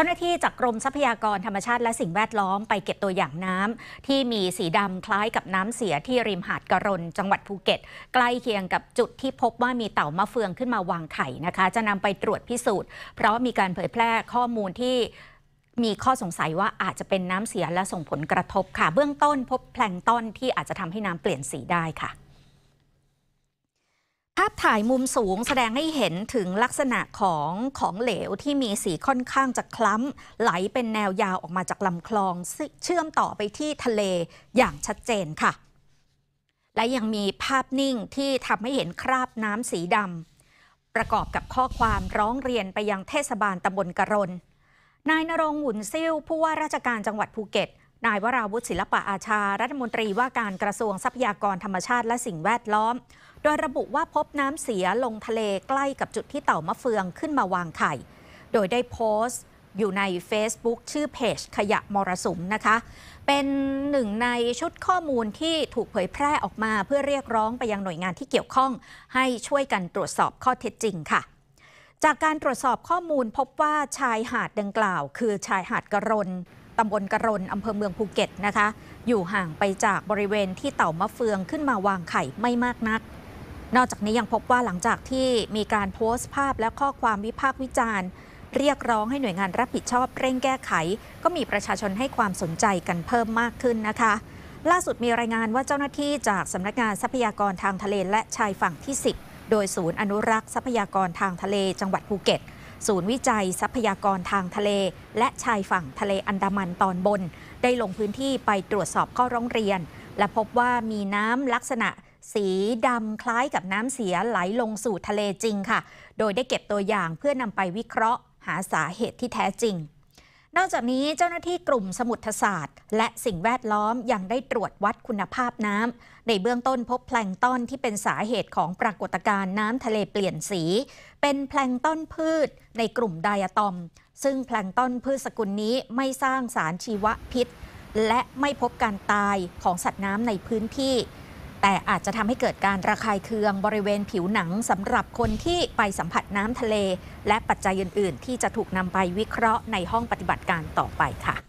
จ้าหน้าที่จากกรมทรัพยากรธรรมชาติและสิ่งแวดล้อมไปเก็บตัวอย่างน้ำ ที่มีสีดำคล้ายกับน้ำเสียที่ริมหาดกระรนจังหวัดภูเก็ต ใกล้เคียงกับจุดที่พบว่ามีเต่ามะเฟืองขึ้นมาวางไข่นะคะ จะนำไปตรวจพิสูจน์ เพราะมีการเผยแพร่ข้อมูลที่มีข้อสงสัยว่าอาจจะเป็นน้ำเสียและส่งผลกระทบค่ะ เบื้องต้นพบแพลงต้นที่อาจจะทำให้น้ำเปลี่ยนสีได้ค่ะาพถ่ายมุมสูงแสดงให้เห็นถึงลักษณะของของเหลวที่มีสีค่อนข้างจะคล้ำ ไหลเป็นแนวยาวออกมาจากลำคลองเชื่อมต่อไปที่ทะเลอย่างชัดเจนค่ะ และยังมีภาพนิ่งที่ทำให้เห็นคราบน้ำสีดำประกอบกับข้อความร้องเรียนไปยังเทศบาลตำบลกระรน นายนรงหุ่นซิ่วผู้ว่าราชการจังหวัดภูเก็ตนายวราวุฒิศิลปะอาชารัฐมนตรีว่าการกระทรวงทรัพยากรธรรมชาติและสิ่งแวดล้อม โดยระบุว่าพบน้ำเสียลงทะเลใกล้กับจุดที่เต่ามะเฟืองขึ้นมาวางไข่ โดยได้โพสต์อยู่ใน Facebook ชื่อเพจ ขยะมรสุมนะคะ เป็นหนึ่งในชุดข้อมูลที่ถูกเผยแพร่ออกมาเพื่อเรียกร้องไปยังหน่วยงานที่เกี่ยวข้อง ให้ช่วยกันตรวจสอบข้อเท็จจริงค่ะ จากการตรวจสอบข้อมูลพบว่าชายหาดดังกล่าว คือชายหาดกระรนตำบลกระรน อำเภอเมืองภูเก็ตนะคะ อยู่ห่างไปจากบริเวณที่เต่ามะเฟืองขึ้นมาวางไข่ไม่มากนัก นอกจากนี้ยังพบว่าหลังจากที่มีการโพสต์ภาพและข้อความวิพากษ์วิจารณ์เรียกร้องให้หน่วยงานรับผิดชอบเร่งแก้ไข ก็มีประชาชนให้ความสนใจกันเพิ่มมากขึ้นนะคะ ล่าสุดมีรายงานว่าเจ้าหน้าที่จากสำนักงานทรัพยากรทางทะเลและชายฝั่งที่ 10 โดยศูนย์อนุรักษ์ ทรัพยากรทางทะเลจังหวัดภูเก็ตศูนย์วิจัยทรัพยากรทางทะเลและชายฝั่งทะเลอันดามันตอนบน ได้ลงพื้นที่ไปตรวจสอบข้อร้องเรียน และพบว่ามีน้ำลักษณะสีดำคล้ายกับน้ำเสียไหลลงสู่ทะเลจริงค่ะ โดยได้เก็บตัวอย่างเพื่อนำไปวิเคราะห์ หาสาเหตุที่แท้จริงนอกจากนี้เจ้าหน้าที่กลุ่มสมุทรศาสตร์ และสิ่งแวดล้อมยังได้ตรวจวัดคุณภาพน้ำในเบื้องต้นพบแพลงต้อนที่เป็นสาเหตุของปรากฏการณ์น้ำทะเลเปลี่ยนสี เป็นแพลงต้อน พืชในกลุ่มไดอะตอม ซึ่งแพลงต้อนพืชสกุลนี้ไม่สร้างสารชีวพิษ และไม่พบการตายของสัตว์น้ำในพื้นที่แต่อาจจะทำให้เกิดการระคายเคืองบริเวณผิวหนังสำหรับคนที่ไปสัมผัสน้ำทะเล และปัจจัยอื่น ๆ ที่จะถูกนำไปวิเคราะห์ในห้องปฏิบัติการต่อไปค่ะ